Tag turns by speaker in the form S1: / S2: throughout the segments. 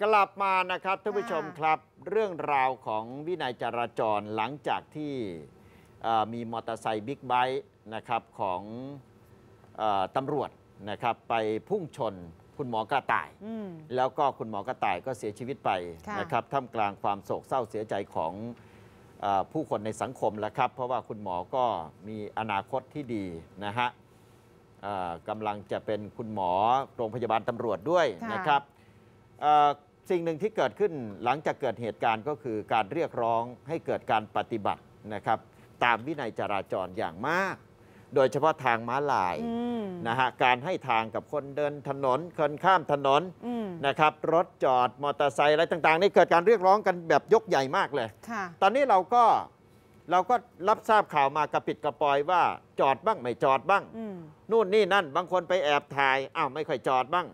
S1: กลับมานะครับท่านผู้ชมครับเรื่องราวของวินัยจราจรหลังจากที่มีมอเตอร์ไซค์บิ๊กไบค์นะครับของตำรวจนะครับไปพุ่งชนคุณหมอกระต่ายแล้วก็คุณหมอกระต่ายก็เสียชีวิตไปนะครับท่ามกลางความโศกเศร้าเสียใจของผู้คนในสังคมแล้วครับ เพราะว่าคุณหมอก็มีอนาคตที่ดีนะฮะกำลังจะเป็นคุณหมอโรงพยาบาลตำรวจด้วยนะครับสิ่งหนึ่งที่เกิดขึ้นหลังจากเกิดเหตุการณ์ก็คือการเรียกร้องให้เกิดการปฏิบัตินะครับ ตามวินัยจราจรอย่างมาก โดยเฉพาะทางม้าลายนะฮะการให้ทางกับคนเดินถนน คนข้ามถนนนะครับ รถจอด มอเตอร์ไซค์อะไรต่างๆ นี่เกิดการเรียกร้องกันแบบยกใหญ่มากเลย ตอนนี้เราก็เราก็รับทราบข่าวมากระปิดกระปอยว่าจอดบ้างไม่จอดบ้างนู่นนี่นั่น บางคนไปแอบถ่ายอ้าวไม่ค่อยจอดบ้าง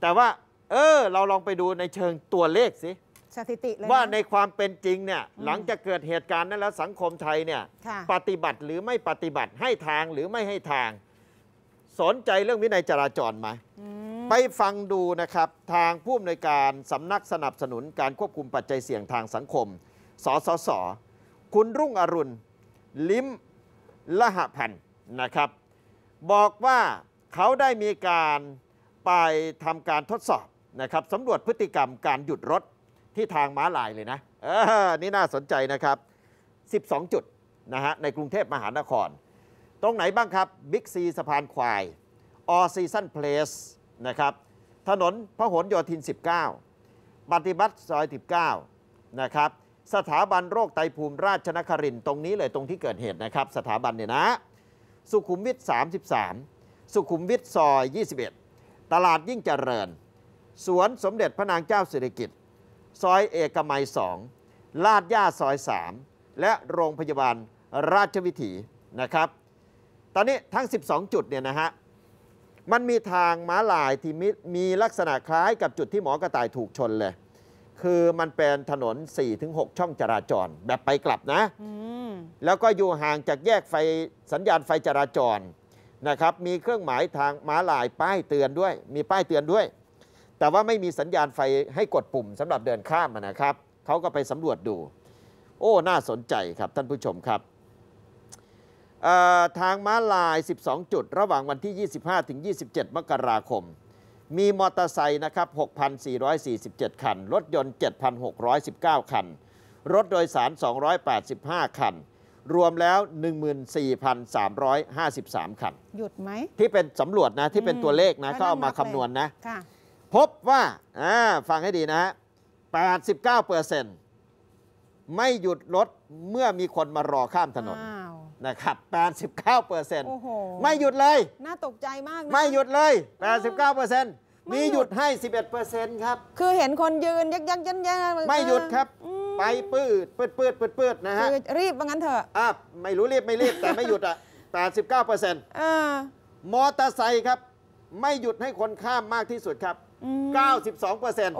S1: แต่ว่าเออ เราลองไปดูในเชิงตัวเลขสิ สถิติเลยว่าในความเป็นจริงเนี่ยหลังจากเกิดเหตุการณ์นั้นแล้วสังคมไทยเนี่ยปฏิบัติหรือไม่ปฏิบัติให้ทางหรือไม่ให้ทาง สนใจเรื่องวินัยจราจรไหมไปฟังดูนะครับ ทางผู้อำนวยการสำนักสนับสนุนการควบคุมปัจจัยเสี่ยงทางสังคมสสสคุณรุ่งอรุณลิ้มละหะพันนะครับ บอกว่าเขาได้มีการไปทำการทดสอบนะครับสำรวจพฤติกรรมการหยุดรถที่ทางม้าลายเลยนะ นี่น่าสนใจนะครับ 12 จุดนะฮะ ในกรุงเทพมหานคร ตรงไหนบ้างครับ บิ๊กซีสะพานควาย ออซีซันเพลสนะครับถนนพหลโยธิน 19ปฏิบัติซอย19นะครับ สถาบันโรคไตภูมิราชนครินตรงนี้เลยตรงที่เกิดเหตุนะครับ สถาบันเนี่ยนะ สุขุมวิท33 สุขุมวิทซอย21ตลาดยิ่งเจริญสวนสมเด็จพระนางเจ้าสิริกิติ์ ซอยเอกมัยสองลาดย่าซอยสามและโรงพยาบาลราชวิถีนะครับ ตอนนี้ทั้ง 12 จุดเนี่ยนะฮะ มันมีทางม้าลายที่มีลักษณะคล้ายกับจุดที่หมอกระต่ายถูกชนเลย คือมันเป็นถนน 4-6 ช่องจราจรแบบไปกลับนะ แล้วก็อยู่ห่างจากแยกไฟสัญญาณไฟจราจร นะครับ มีเครื่องหมายทางม้าลายป้ายเตือนด้วย มีป้ายเตือนด้วยแต่ว่าไม่มีสัญญาณไฟให้กดปุ่มสำหรับเดินข้ามนะครับ เขาก็ไปสำรวจดู โอ้ น่าสนใจครับท่านผู้ชมครับ ทางม้าลาย 12 จุด ระหว่างวันที่ 25 ถึง 27มกราคม มีมอเตอร์ไซค์นะครับ 6,447 คัน รถยนต์ 7,619 คัน รถโดยสาร285 คัน รวมแล้ว 14,353 คัน หยุดไหม ที่เป็นสำรวจนะ ที่เป็นตัวเลขนะเขาเอามาคำนวณนะพบว่า ฟังให้ดีนะฮะ89เปอร์เซ็นต์ไม่หยุดรถเมื่อมีคนมารอข้ามถนน นะครับ 89เปอร์เซ็นต์ไม่หยุดเลย น่าตกใจมากนะไม่หยุดเลย 89เปอร์เซ็นต์มีหยุดห้สิให้ 11เปอร์เซ็นต์ครับคือเห็นคนยืนยักยักยันยันไม่หยุดครับ ไปปืดปืดปืดปืดปืดนะฮะรีบว่างั้นเถอะอ่าไม่รู้รีบไม่รีบแต่ไม่หยุดอ่ะ89เปอร์เซ็นต์มอเตอร์ไซค์ครับ ไม่หยุดให้คนข้ามมากที่สุดครับ92เปอร์เซ็นต์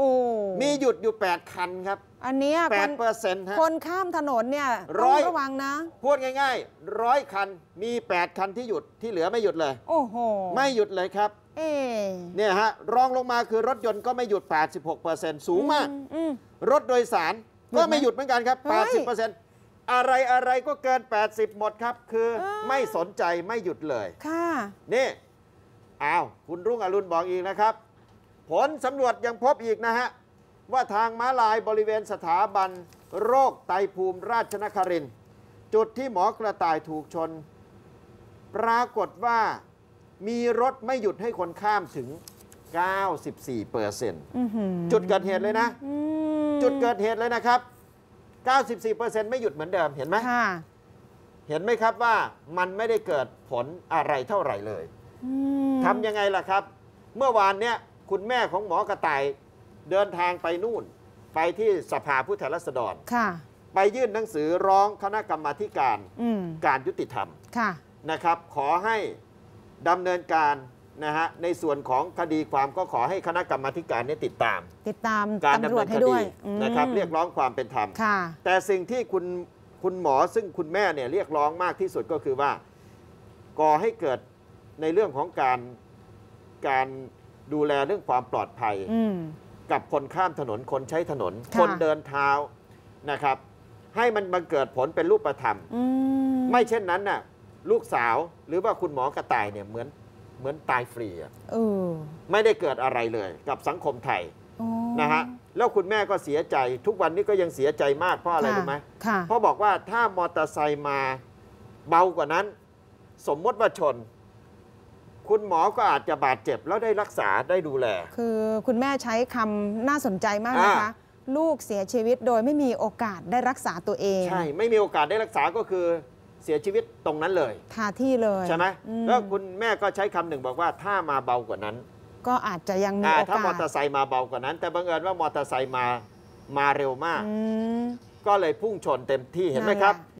S1: มีหยุดอยู่ 8 คันครับ อันนี้8เปอร์เซ็นต์คนข้ามถนนเนี่ยร้อยระวังนะพูดง่ายๆร้อยคัน มี 8 คันที่หยุดที่เหลือไม่หยุดเลย โอ้โหไม่หยุดเลยครับเนี่ยฮะรองลงมาคือรถยนต์ก็ไม่หยุด86เปอร์เซ็นต์สูงมากรถโดยสารก็ไม่หยุดเหมือนกันครับ 80เปอร์เซ็นต์อะไรอะไรก็เกิน 80 หมดครับ คือไม่สนใจไม่หยุดเลย ค่ะนี่อ้าว คุณรุ่งอรุณบอกอีกนะครับผลสำรวจยังพบอีกนะฮะ ว่าทางม้าลายบริเวณสถาบัน โรคไตภูมิราชนครินจุดที่หมอกระต่ายถูกชน ปรากฏว่ามีรถไม่หยุดให้คนข้ามถึง94เปอร์เซ็นต์จุดเกิดเหตุเลยนะ จุดเกิดเหตุเลยนะครับ94เปอร์เซ็นต์ไม่หยุดเหมือนเดิมเห็นไหมเห็นไหมครับว่ามันไม่ได้เกิดผลอะไรเท่าไหร่เลยทำยังไงล่ะครับ เมื่อวานเนี้ยคุณแม่ของหมอกระต่ายเดินทางไปนู่นไปที่สภาผู้แทนราษฎรค่ะไปยื่นหนังสือร้องคณะกรรมาการ การยุติธรรมค่ะนะครับ ขอให้ดำเนินการ นะฮะ ในส่วนของคดีความก็ขอให้คณะกรรมาการนี้ติดตาม ติดตามการดำเนินคดีนะครับ เรียกร้องความเป็นธรรมแต่สิ่งที่คุณ คุณหมอซึ่งคุณแม่เนี่ยเรียกร้องมากที่สุดก็คือว่าก่อให้เกิดในเรื่องของการการดูแลเรื่องความปลอดภัย กับคนข้ามถนนคนใช้ถนน คนเดินเท้านะครับ ให้มันบังเกิดผลเป็นรูปธรรมอมไม่เช่นนั้นน่ะลูกสาวหรือว่าคุณหมอกระต่ายเนี่ยเหมือนเหมือนตายฟรีอ่ะไม่ได้เกิดอะไรเลยกับสังคมไทยนะฮะแล้วคุณแม่ก็เสียใจ ทุกวันนี้ก็ยังเสียใจมากเพราะอะไรรู้ไหมเพราะบอกว่าถ้ามอเตอร์ไซค์มาเบากว่านั้น สมมติว่าชนคุณหมอก็อาจจะบาดเจ็บ แล้วได้รักษาได้ดูแล คือคุณแม่ใช้คำน่าสนใจมากนะคะ ลูกเสียชีวิตโดยไม่มีโอกาสได้รักษาตัวเอง ใช่ ไม่มีโอกาสได้รักษาก็คือเสียชีวิตตรงนั้นเลย ท่าที่เลย ใช่ไหมแล้วคุณแม่ก็ใช้คำหนึ่งบอกว่า ถ้ามาเบากว่านั้น ก็อาจจะยังมีโอกาส ถ้ามอเตอร์ไซค์มาเบากว่านั้น แต่บังเอิญว่ามอเตอร์ไซค์มามาเร็วมาก ก็เลยพุ่งชนเต็มที่ เห็นไหมครับ